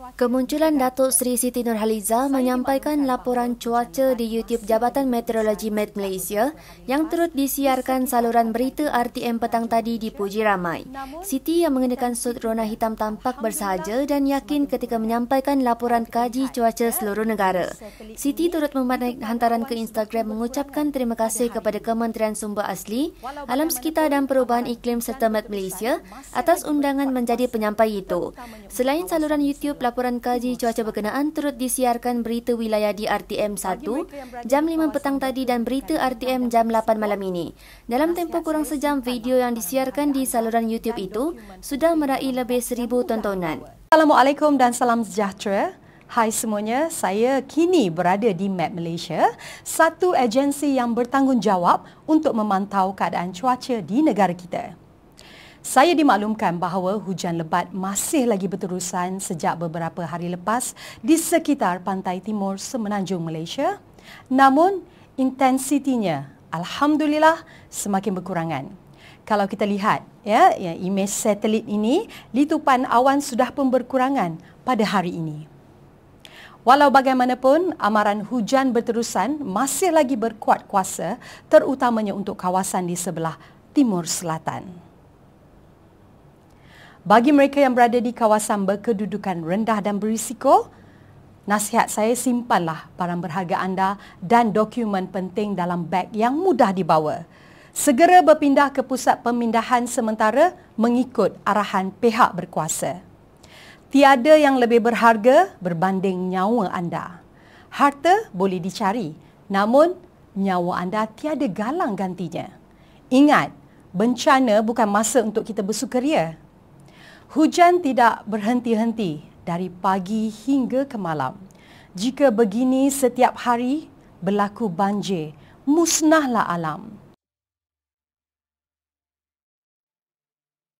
Kemunculan Datuk Sri Siti Nurhaliza menyampaikan laporan cuaca di YouTube Jabatan Meteorologi Met Malaysia yang turut disiarkan saluran berita RTM petang tadi dipuji ramai. Siti yang mengenakan sud rona hitam tampak bersahaja dan yakin ketika menyampaikan laporan kaji cuaca seluruh negara. Siti turut memandai hantaran ke Instagram mengucapkan terima kasih kepada Kementerian Sumber Asli, Alam Sekitar dan Perubahan Iklim serta Met Malaysia atas undangan menjadi penyampai itu. Selain saluran YouTube, laporan kaji cuaca berkenaan turut disiarkan berita wilayah di RTM 1 jam 5 petang tadi dan berita RTM jam 8 malam ini. Dalam tempoh kurang sejam, video yang disiarkan di saluran YouTube itu sudah meraih lebih seribu tontonan. Assalamualaikum dan salam sejahtera. Hai semuanya, saya kini berada di Map Malaysia, satu agensi yang bertanggungjawab untuk memantau keadaan cuaca di negara kita. Saya dimaklumkan bahawa hujan lebat masih lagi berterusan sejak beberapa hari lepas di sekitar pantai timur semenanjung Malaysia. Namun, intensitinya alhamdulillah semakin berkurangan. Kalau kita lihat ya, ya imej satelit ini, litupan awan sudah pun berkurangan pada hari ini. Walau bagaimanapun, amaran hujan berterusan masih lagi berkuat kuasa terutamanya untuk kawasan di sebelah timur selatan. Bagi mereka yang berada di kawasan berkedudukan rendah dan berisiko, nasihat saya simpanlah barang berharga anda dan dokumen penting dalam beg yang mudah dibawa. Segera berpindah ke pusat pemindahan sementara mengikut arahan pihak berkuasa. Tiada yang lebih berharga berbanding nyawa anda. Harta boleh dicari, namun nyawa anda tiada galang gantinya. Ingat, bencana bukan masa untuk kita bersukaria. Hujan tidak berhenti-henti dari pagi hingga ke malam. Jika begini setiap hari berlaku banjir, musnahlah alam.